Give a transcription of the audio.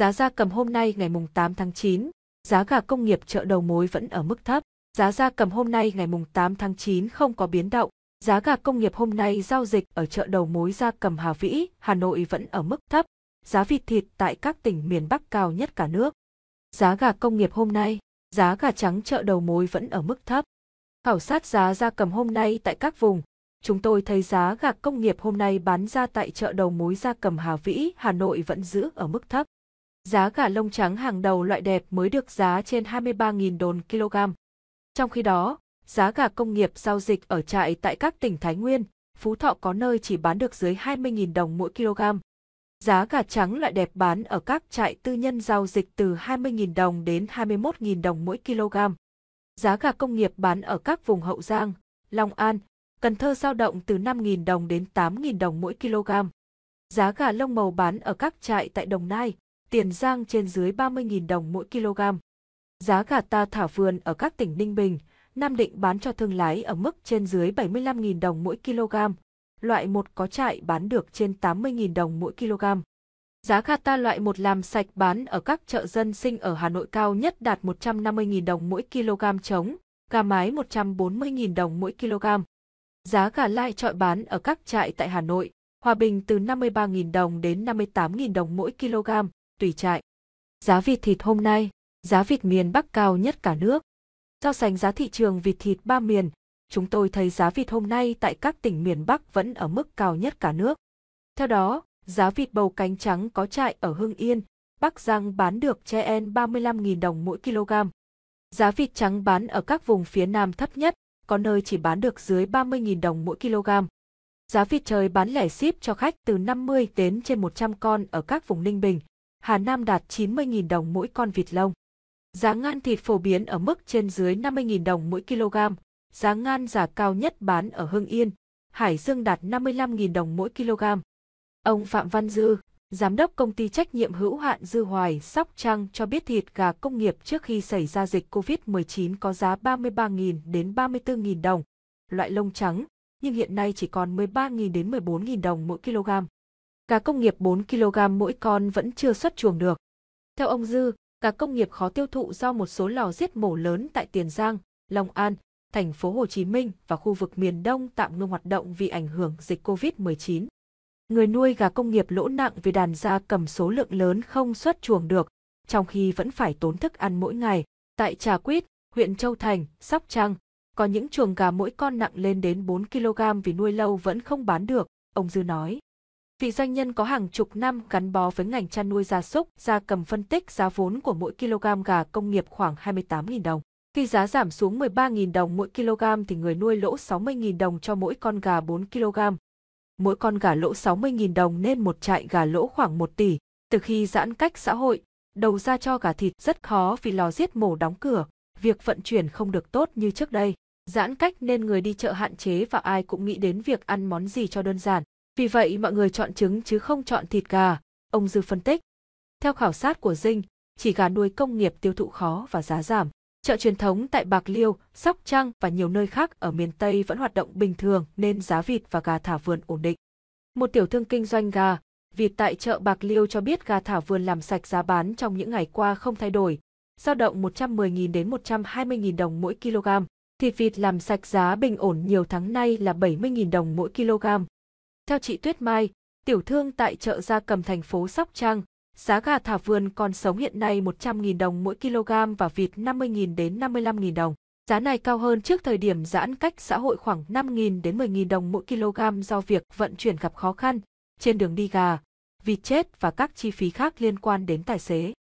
Giá gia cầm hôm nay ngày 8 tháng 9, giá gà công nghiệp chợ đầu mối vẫn ở mức thấp. Giá gia cầm hôm nay ngày 8 tháng 9 không có biến động. Giá gà công nghiệp hôm nay giao dịch ở chợ đầu mối gia cầm Hà Vĩ, Hà Nội vẫn ở mức thấp. Giá vịt thịt tại các tỉnh miền Bắc cao nhất cả nước. Giá gà công nghiệp hôm nay, giá gà trắng chợ đầu mối vẫn ở mức thấp. Khảo sát giá gia cầm hôm nay tại các vùng, chúng tôi thấy giá gà công nghiệp hôm nay bán ra tại chợ đầu mối gia cầm Hà Vĩ, Hà Nội vẫn giữ ở mức thấp. Giá gà lông trắng hàng đầu loại đẹp mới được giá trên 23.000 đồn kg. Trong khi đó, giá gà công nghiệp giao dịch ở trại tại các tỉnh Thái Nguyên, Phú Thọ có nơi chỉ bán được dưới 20.000 đồng mỗi kg. Giá gà trắng loại đẹp bán ở các trại tư nhân giao dịch từ 20.000 đồng đến 21.000 đồng mỗi kg. Giá gà công nghiệp bán ở các vùng Hậu Giang, Long An, Cần Thơ dao động từ 5.000 đồng đến 8.000 đồng mỗi kg. Giá gà lông màu bán ở các trại tại Đồng Nai, Tiền Giang trên dưới 30.000 đồng mỗi kg. Giá gà ta thả vườn ở các tỉnh Ninh Bình, Nam Định bán cho thương lái ở mức trên dưới 75.000 đồng mỗi kg. Loại 1 có trại bán được trên 80.000 đồng mỗi kg. Giá gà ta loại 1 làm sạch bán ở các chợ dân sinh ở Hà Nội cao nhất đạt 150.000 đồng mỗi kg trống, gà mái 140.000 đồng mỗi kg. Giá gà lai trọi bán ở các trại tại Hà Nội, Hòa Bình từ 53.000 đồng đến 58.000 đồng mỗi kg, tùy trại. Giá vịt thịt hôm nay, giá vịt miền Bắc cao nhất cả nước. So sánh giá thị trường vịt thịt ba miền, chúng tôi thấy giá vịt hôm nay tại các tỉnh miền Bắc vẫn ở mức cao nhất cả nước. Theo đó, giá vịt bầu cánh trắng có trại ở Hưng Yên, Bắc Giang bán được che en 35.000 đồng mỗi kg. Giá vịt trắng bán ở các vùng phía Nam thấp nhất, có nơi chỉ bán được dưới 30.000 đồng mỗi kg. Giá vịt trời bán lẻ ship cho khách từ 50 đến trên 100 con ở các vùng Ninh Bình, Hà Nam đạt 90.000 đồng mỗi con vịt lông. Giá ngan thịt phổ biến ở mức trên dưới 50.000 đồng mỗi kg, giá ngan giả cao nhất bán ở Hưng Yên, Hải Dương đạt 55.000 đồng mỗi kg. Ông Phạm Văn Dư, giám đốc công ty trách nhiệm hữu hạn Dư Hoài Sóc Trăng cho biết thịt gà công nghiệp trước khi xảy ra dịch COVID-19 có giá 33.000 đến 34.000 đồng, loại lông trắng, nhưng hiện nay chỉ còn 13.000 đến 14.000 đồng mỗi kg cá công nghiệp 4 kg mỗi con vẫn chưa xuất chuồng được. Theo ông Dư, cá công nghiệp khó tiêu thụ do một số lò giết mổ lớn tại Tiền Giang, Long An, thành phố Hồ Chí Minh và khu vực miền Đông tạm ngưng hoạt động vì ảnh hưởng dịch COVID-19. Người nuôi gà công nghiệp lỗ nặng vì đàn gia cầm số lượng lớn không xuất chuồng được, trong khi vẫn phải tốn thức ăn mỗi ngày. Tại Trà Quýt, huyện Châu Thành, Sóc Trăng, có những chuồng gà mỗi con nặng lên đến 4 kg vì nuôi lâu vẫn không bán được, ông Dư nói. Vị doanh nhân có hàng chục năm gắn bó với ngành chăn nuôi gia súc, gia cầm phân tích giá vốn của mỗi kg gà công nghiệp khoảng 28.000 đồng. Khi giá giảm xuống 13.000 đồng mỗi kg thì người nuôi lỗ 60.000 đồng cho mỗi con gà 4 kg. Mỗi con gà lỗ 60.000 đồng nên một trại gà lỗ khoảng 1 tỷ. Từ khi giãn cách xã hội, đầu ra cho gà thịt rất khó vì lò giết mổ đóng cửa, việc vận chuyển không được tốt như trước đây. Giãn cách nên người đi chợ hạn chế và ai cũng nghĩ đến việc ăn món gì cho đơn giản. Vì vậy mọi người chọn trứng chứ không chọn thịt gà, ông Dư phân tích. Theo khảo sát của Dinh, chỉ gà nuôi công nghiệp tiêu thụ khó và giá giảm. Chợ truyền thống tại Bạc Liêu, Sóc Trăng và nhiều nơi khác ở miền Tây vẫn hoạt động bình thường nên giá vịt và gà thả vườn ổn định. Một tiểu thương kinh doanh gà, vịt tại chợ Bạc Liêu cho biết gà thả vườn làm sạch giá bán trong những ngày qua không thay đổi, dao động 110.000 đến 120.000 đồng mỗi kg. Thịt vịt làm sạch giá bình ổn nhiều tháng nay là 70.000 đồng mỗi kg. Theo chị Tuyết Mai, tiểu thương tại chợ Gia Cầm thành phố Sóc Trăng, giá gà thả vườn còn sống hiện nay 100.000 đồng mỗi kg và vịt 50.000 đến 55.000 đồng. Giá này cao hơn trước thời điểm giãn cách xã hội khoảng 5.000 đến 10.000 đồng mỗi kg do việc vận chuyển gặp khó khăn, trên đường đi gà, vịt chết và các chi phí khác liên quan đến tài xế.